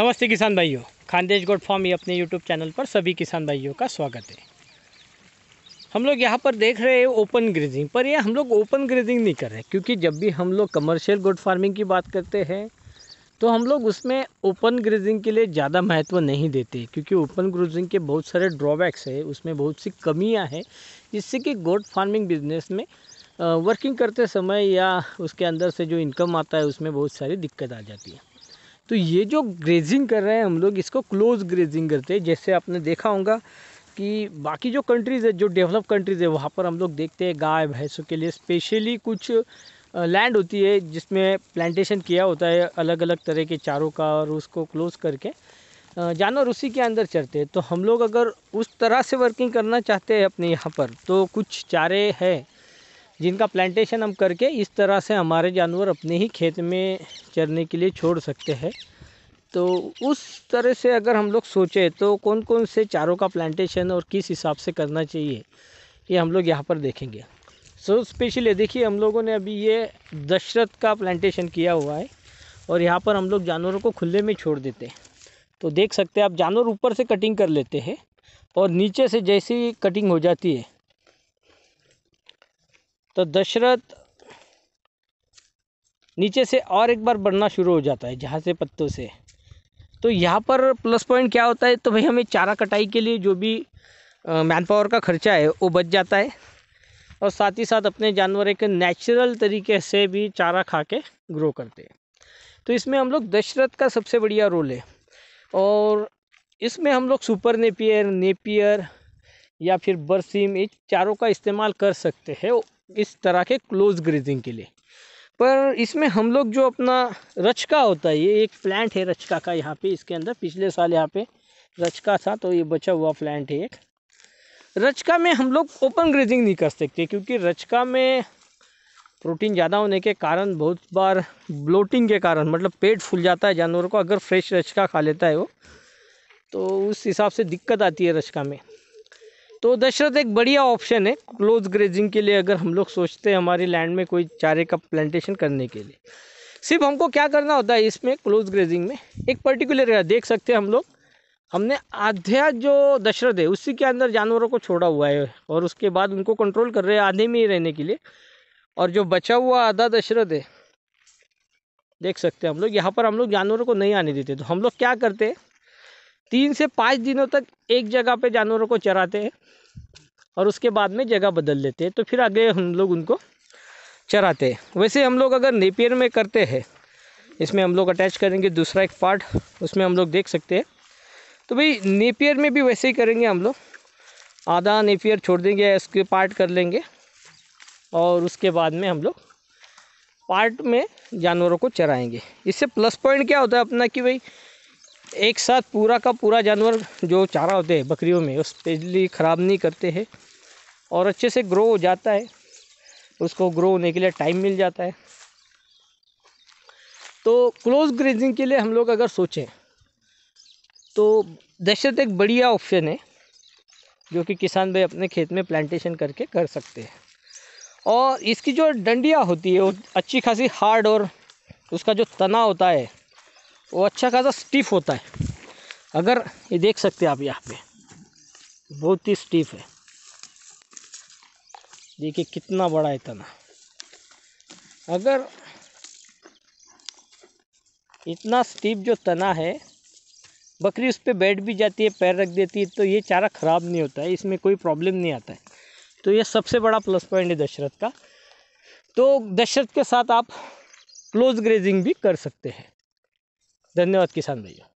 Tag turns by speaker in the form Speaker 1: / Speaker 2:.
Speaker 1: नमस्ते किसान भाइयों खानदेश गोड फॉर्म ये अपने यूट्यूब चैनल पर सभी किसान भाइयों का स्वागत है हम लोग यहाँ पर देख रहे हैं ओपन ग्रेजिंग पर ये हम लोग ओपन ग्रेजिंग नहीं कर रहे क्योंकि जब भी हम लोग कमर्शियल गोड फार्मिंग की बात करते हैं तो हम लोग उसमें ओपन ग्रेजिंग के लिए ज़्यादा महत्व नहीं देते क्योंकि ओपन ग्रेजिंग के बहुत सारे ड्रॉबैक्स है उसमें बहुत सी कमियाँ हैं जिससे कि गोड फार्मिंग बिजनेस में वर्किंग करते समय या उसके अंदर से जो इनकम आता है उसमें बहुत सारी दिक्कत आ जाती है तो ये जो ग्रेजिंग कर रहे हैं हम लोग इसको क्लोज ग्रेजिंग करते हैं जैसे आपने देखा होगा कि बाकी जो कंट्रीज़ है जो डेवलप कंट्रीज़ है वहाँ पर हम लोग देखते हैं गाय भैंसों के लिए स्पेशली कुछ लैंड होती है जिसमें प्लांटेशन किया होता है अलग अलग तरह के चारों का और उसको क्लोज करके जानवर उसी के अंदर चढ़ते हैं तो हम लोग अगर उस तरह से वर्किंग करना चाहते हैं अपने यहाँ पर तो कुछ चारे हैं जिनका प्लांटेशन हम करके इस तरह से हमारे जानवर अपने ही खेत में चरने के लिए छोड़ सकते हैं तो उस तरह से अगर हम लोग सोचें तो कौन कौन से चारों का प्लांटेशन और किस हिसाब से करना चाहिए ये हम लोग यहाँ पर देखेंगे सो so, स्पेशली देखिए हम लोगों ने अभी ये दशरथ का प्लांटेशन किया हुआ है और यहाँ पर हम लोग जानवरों को खुले में छोड़ देते हैं तो देख सकते हैं आप जानवर ऊपर से कटिंग कर लेते हैं और नीचे से जैसी कटिंग हो जाती है तो दशरथ नीचे से और एक बार बढ़ना शुरू हो जाता है जहाँ से पत्तों से तो यहाँ पर प्लस पॉइंट क्या होता है तो भाई हमें चारा कटाई के लिए जो भी मैन पावर का खर्चा है वो बच जाता है और साथ ही साथ अपने जानवर एक नेचुरल तरीके से भी चारा खा के ग्रो करते हैं तो इसमें हम लोग दशरथ का सबसे बढ़िया रोल है और इसमें हम लोग सुपर नेपियर नेपियर या फिर बरसीम ये चारों का इस्तेमाल कर सकते हैं इस तरह के क्लोज ग्रेजिंग के लिए पर इसमें हम लोग जो अपना रचका होता है ये एक प्लांट है रचका का यहाँ पे इसके अंदर पिछले साल यहाँ पे रचका था तो ये बचा हुआ प्लांट है एक रचका में हम लोग ओपन ग्रेजिंग नहीं कर सकते क्योंकि रचका में प्रोटीन ज़्यादा होने के कारण बहुत बार ब्लोटिंग के कारण मतलब पेट फूल जाता है जानवर को अगर फ्रेश रचका खा लेता है वो तो उस हिसाब से दिक्कत आती है रचका में तो दशरथ एक बढ़िया ऑप्शन है क्लोज ग्रेजिंग के लिए अगर हम लोग सोचते हैं हमारे लैंड में कोई चारे का प्लांटेशन करने के लिए सिर्फ हमको क्या करना होता है इसमें क्लोज ग्रेजिंग में एक पर्टिकुलर देख सकते हैं हम लोग हमने आध्या जो दशरथ है उसी के अंदर जानवरों को छोड़ा हुआ है और उसके बाद उनको कंट्रोल कर रहे हैं आधे में ही रहने के लिए और जो बचा हुआ आधा दशरथ है देख सकते हैं हम लोग यहाँ पर हम लोग जानवरों को नहीं आने देते तो हम लोग क्या करते हैं तीन से पाँच दिनों तक एक जगह पे जानवरों को चराते हैं और उसके बाद में जगह बदल लेते हैं तो फिर आगे हम लोग उनको चराते हैं वैसे हम लोग अगर नेपियर में करते हैं इसमें हम लोग अटैच करेंगे दूसरा एक पार्ट उसमें हम लोग देख सकते हैं तो भाई नेपियर में भी वैसे ही करेंगे हम लोग आधा नेपियर छोड़ देंगे उसके पार्ट कर लेंगे और उसके बाद में हम लोग पार्ट में जानवरों को चराएंगे इससे प्लस पॉइंट क्या होता है अपना कि भाई एक साथ पूरा का पूरा जानवर जो चारा होते हैं बकरियों में उस बिजली ख़राब नहीं करते हैं और अच्छे से ग्रो हो जाता है उसको ग्रो होने के लिए टाइम मिल जाता है तो क्लोज ग्रेजिंग के लिए हम लोग अगर सोचें तो दहशत एक बढ़िया ऑप्शन है जो कि किसान भाई अपने खेत में प्लांटेशन करके कर सकते हैं और इसकी जो डंडिया होती है वो अच्छी खासी हार्ड और उसका जो तना होता है वो अच्छा खासा स्टीफ होता है अगर ये देख सकते हैं आप यहाँ पे बहुत ही स्टीफ है देखिए कितना बड़ा है तना अगर इतना स्टीप जो तना है बकरी उस पर बैठ भी जाती है पैर रख देती है तो ये चारा ख़राब नहीं होता है इसमें कोई प्रॉब्लम नहीं आता है तो ये सबसे बड़ा प्लस पॉइंट है दशरथ का तो दशरथ के साथ आप क्लोज ग्रेजिंग भी कर सकते हैं धन्यवाद किसान भैया